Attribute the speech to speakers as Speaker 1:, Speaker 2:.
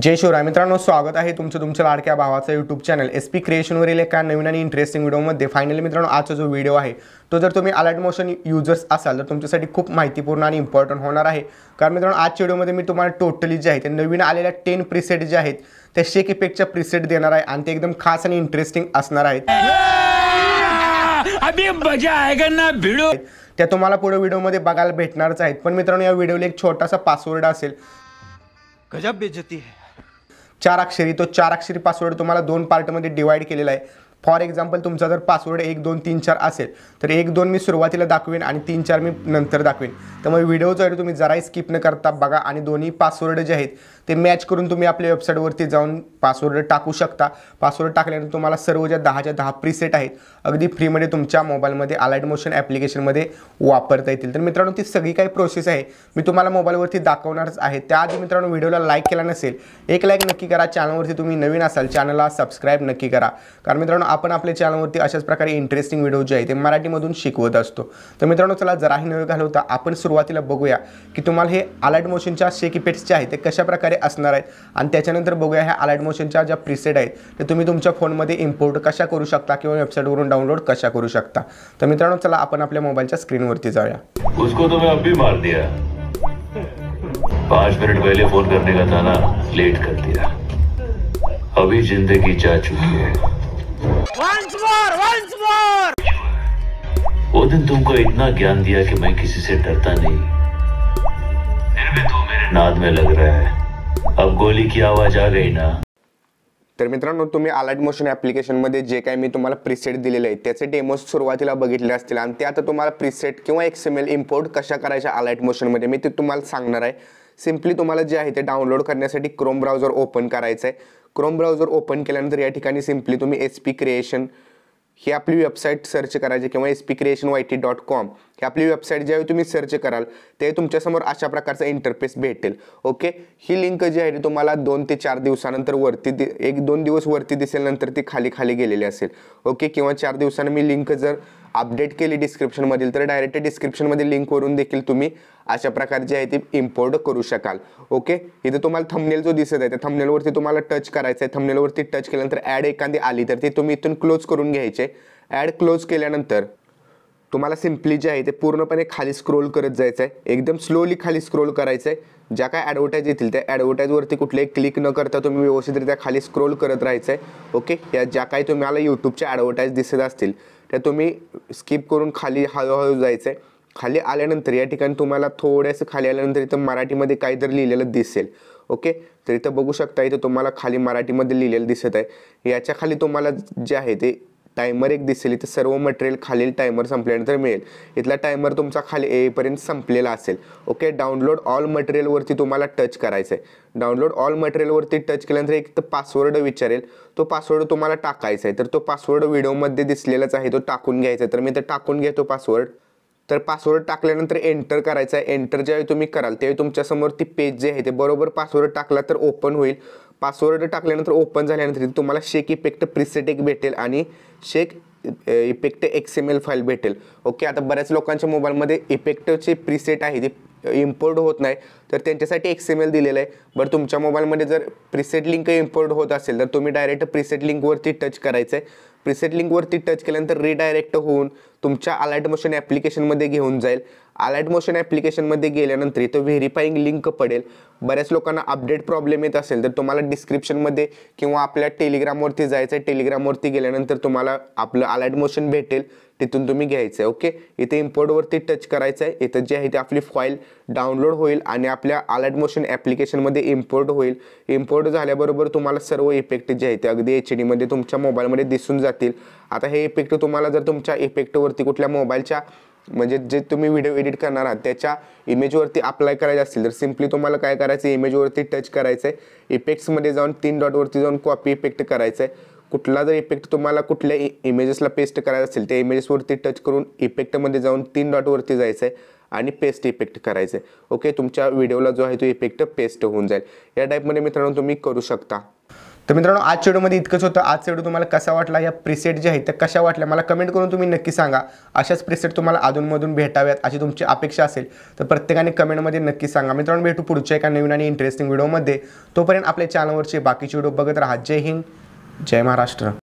Speaker 1: जय शिवराय मित्रांनो स्वागत आहे तुमचं तुमच्या लाडक्या भावाचं यूट्यूब चॅनल एस पी क्रिएशनवरील एका नवीन आणि इंटरेस्टिंग व्हिडिओमध्ये फायनली मित्रांनो आजचा जो व्हिडिओ आहे तो जर तुम्ही अलर्ट मोशन युजर्स असाल तर तुमच्यासाठी खूप माहितीपूर्ण आणि इम्पॉर्टंट होणार आहे कारण मित्रांनो आजच्या व्हिडिओमध्ये मी तुम्हाला टोटली जे आहे ते नवीन आलेल्या टेन प्रिसेट जे आहेत ते शेक इफेक्टच्या प्रिसेट देणार आहे आणि ते एकदम खास आणि इंटरेस्टिंग असणार आहेत त्या तुम्हाला पुढे व्हिडिओमध्ये बघायला भेटणारच आहेत पण मित्रांनो या व्हिडिओला एक छोटासा पासवर्ड असेल गजब बेजती है चार अक्षरी तो चार अक्षरी पासवर्ड तुम्हाला दोन पार्टमध्ये डिवाईड केलेला आहे फॉर एक्झाम्पल तुमचा जर पासवर्ड एक दोन तीन चार असेल तर एक दोन मी सुरुवातीला दाखवेन आणि तीन चार मी नंतर दाखवेन त्यामुळे व्हिडिओ जर तुम्ही जराही स्किप न करता बघा आणि दोन्ही पासवर्ड जे आहेत ते मॅच करून तुम्ही आपल्या वेबसाईटवरती जाऊन पासवर्ड टाकू शकता पासवर्ड टाकल्यानंतर तुम्हाला सर्व ज्या दहाच्या दहा प्रीसेट आहेत अगदी फ्रीमध्ये तुमच्या मोबाईलमध्ये अलाइड मोशन ॲप्लिकेशनमध्ये वापरता येतील तर मित्रांनो ती सगळी काही प्रोसेस आहे मी तुम्हाला मोबाईलवरती दाखवणारच आहे त्याआधी मित्रांनो व्हिडिओला लाईक केला नसेल एक लाईक नक्की करा चॅनलवरती तुम्ही नवीन असाल चॅनलला सबस्क्राईब नक्की करा कारण मित्रांनो आपण आपल्या चॅनलवरती अशाच प्रकारे इंटरेस्टिंग व्हिडिओ जे आहे ते मराठीमधून शिकवत असतो तर मित्रांनो चला जराही नवे घालवता आपण सुरुवातीला बघूया की तुम्हाला हे अलाइड मोशनच्या शेकिपेट्स जे आहे ते कशाप्रकारे मध्ये असणार आहेत आणि त्याच्यानंतर बघूया ह्या अलर्ट मोशनच्या ज्या प्रिसेट आहेत ते तुम्ही तुमच्या फोनमध्ये इम्पोर्ट कशा करू शकता किंवा वेबसाईटवरून डाउनलोड कशा करू शकता तर मित्रांनो चला आपण आपल्या मोबाईलच्या स्क्रीनवरती जाऊया उसको तो मैं अभी मार दिया पाँच मिनट पहले फोन करने का था ना लेट कर दिया अभी जिंदगी जा चुकी है once more, once more! वो दिन तुमको इतना ज्ञान दिया कि मैं किसी से डरता नहीं फिर भी तू मेरे नाद में लग रहा है अब गोली की आवाज आ गई ना तर मित्रांनो तुम्ही अलर्ट मोशन मध्ये जे काही मी तुम्हाला प्रीसेट दिलेले आहे त्याचे डेमोस सुरुवातीला बघितले असतील आणि ते आता तुम्हाला प्रिसेट किंवा एक्स एम एल इम्पोर्ट कशा करायच्या अलर्ट मोशनमध्ये मी ते तुम्हाला सांगणार आहे सिम्पली तुम्हाला जे आहे ते डाउनलोड करण्यासाठी क्रोम ब्राउझर ओपन करायचं आहे क्रोम ब्राउझर ओपन केल्यानंतर या ठिकाणी सिम्पली तुम्ही एस पी क्रिएशन ही आपली वेबसाईट सर्च करायची किंवा S P creation Y T dot com ही आपली वेबसाईट ज्यावेळी तुम्ही सर्च कराल ते तुमच्यासमोर अशा प्रकारचा इंटरफेस भेटेल ओके ही लिंक जी आहे ती तुम्हाला दोन ते चार दिवसानंतर वरती दि एक दोन दिवस वरती दिसेल नंतर ती खाली खाली गेलेली असेल ओके किंवा चार दिवसानं मी लिंक जर अपडेट केली डिस्क्रिप्शनमधील तर डायरेक्ट लिंक लिंकवरून देखील तुम्ही अशा प्रकारची आहे ती इम्पोर्ट करू शकाल ओके इथं तुम्हाला थमनेल जो दिसत आहे त्या थमनेलवरती तुम्हाला टच करायचं आहे थमनेलवरती टच केल्यानंतर ॲड एखादी आली तर ती तुम्ही इथून क्लोज करून घ्यायचे ॲड क्लोज केल्यानंतर तुम्हाला सिम्पली जे आहे ते पूर्णपणे खाली स्क्रोल करत जायचं आहे एकदम स्लोली खाली स्क्रोल करायचं आहे ज्या काय ॲडव्हर्टाईज येतील त्या ॲडव्हर्टाईजवरती कुठलेही क्लिक न करता तुम्ही व्यवस्थितरित्या खाली स्क्रोल करत राहायचं आहे ओके या ज्या काही तुम्हाला यूट्यूबच्या ॲडव्हर्टाईज दिसत असतील त्या तुम्ही स्किप करून खाली हळूहळू जायचं आहे खाली आल्यानंतर या ठिकाणी तुम्हाला थोडंसं खाली आल्यानंतर इथं मराठीमध्ये काहीतरी लिहिलेलं दिसेल ओके तर इथं बघू शकता इथं तुम्हाला खाली मराठीमध्ये लिहिलेलं दिसत आहे याच्या खाली तुम्हाला जे आहे ते टायमर एक दिसेल इथे सर्व मटेरियल खालील टायमर संपल्यानंतर मिळेल इथला टायमर तुमचा खाली येईपर्यंत संपलेला असेल ओके डाउनलोड ऑल मटेरियलवरती तुम्हाला टच करायचं आहे डाउनलोड ऑल मटेरियलवरती टच केल्यानंतर एक तर पासवर्ड विचारेल तो पासवर्ड तुम्हाला टाकायचा आहे तर तो पासवर्ड व्हिडिओमध्ये दिसलेलाच आहे तो टाकून घ्यायचा आहे तर मी तर टाकून घेतो पासवर्ड तर पासवर्ड टाकल्यानंतर एंटर करायचा आहे एंटर ज्यावेळी तुम्ही कराल त्यावेळी तुमच्यासमोर ती पेज जे आहे ते बरोबर पासवर्ड टाकला तर ओपन होईल पासवर्ड टाकल्यानंतर ओपन झाल्यानंतर तुम्हाला शेक इफेक्ट प्रिसेट एक भेटेल आणि shake effect X M L file भेटेल ओके आता बऱ्याच लोकांच्या मोबाईलमध्ये इफेक्टचे प्रिसेट आहे जे इम्पोर्ट होत नाही तर त्यांच्यासाठी एक्स एम एल दिलेलं आहे बरं तुमच्या मोबाईलमध्ये जर प्रिसेट लिंक इम्पोर्ट होत असेल तर तुम्ही डायरेक्ट प्रिसेट लिंकवरती टच करायचं आहे प्रिसेट लिंकवरती टच केल्यानंतर रिडायरेक्ट होऊन तुमच्या अलर्ट मशीन ॲप्लिकेशनमध्ये घेऊन जाईल अलर्ट मोशन ॲप्लिकेशनमध्ये गेल्यानंतर इथं व्हेरीफाईंग लिंक पडेल बऱ्याच लोकांना अपडेट प्रॉब्लेम येत असेल तर तुम्हाला डिस्क्रिप्शनमध्ये किंवा आपल्या टेलिग्रामवरती जायचं आहे टेलिग्रामवरती गेल्यानंतर तुम्हाला आपलं अलर्ट मोशन भेटेल तिथून तुम्ही घ्यायचं आहे ओके इथे इम्पोर्टवरती टच करायचं आहे इथं जे आहे ते आपली फाईल डाउनलोड होईल आणि आपल्या अलर्ट मोशन ॲप्लिकेशनमध्ये इम्पोर्ट होईल इम्पोर्ट झाल्याबरोबर तुम्हाला सर्व इफेक्ट जे आहे ते अगदी एच डीमध्ये तुमच्या मोबाईलमध्ये दिसून जातील आता हे इफेक्ट तुम्हाला जर तुमच्या इफेक्टवरती कुठल्या मोबाईलच्या म्हणजे जे तुम्ही व्हिडिओ एडिट करणार आहात त्याच्या इमेजवरती अप्लाय करायचे असेल तर सिम्पली तुम्हाला काय करायचं आहे इमेजवरती टच करायचं आहे इफेक्ट्समध्ये जाऊन तीन डॉटवरती जाऊन कॉपी इफेक्ट करायचं आहे कुठला जर इफेक्ट तुम्हाला कुठल्या इमेजेसला पेस्ट करायचं असेल त्या इमेजेसवरती टच करून इफेक्टमध्ये जाऊन तीन डॉटवरती जायचं आहे आणि पेस्ट इफेक्ट करायचं आहे ओके तुमच्या व्हिडिओला जो आहे तो इफेक्ट पेस्ट होऊन जाईल या टाईपमध्ये मित्रांनो तुम्ही करू शकता तर मित्रांनो आज व्हिडिओमध्ये इतकंच होतं आज व्हिडिओ तुम्हाला कसा वाटला या प्रिसेट जे आहे त्या कशा वाटल्या मला कमेंट करून तुम्ही नक्की सांगा अशाच प्रिसेट तुम्हाला अधूनमधून भेटाव्यात अशी तुमची अपेक्षा असेल तर प्रत्येकाने कमेंटमध्ये नक्की सांगा मित्रांनो भेटू पुढच्या एका नवीन आणि इंटरेस्टिंग व्हिडिओमध्ये तोपर्यंत आपल्या चॅनलवरचे बाकीचे व्हिडिओ बघत राहा जय हिंद जय महाराष्ट्र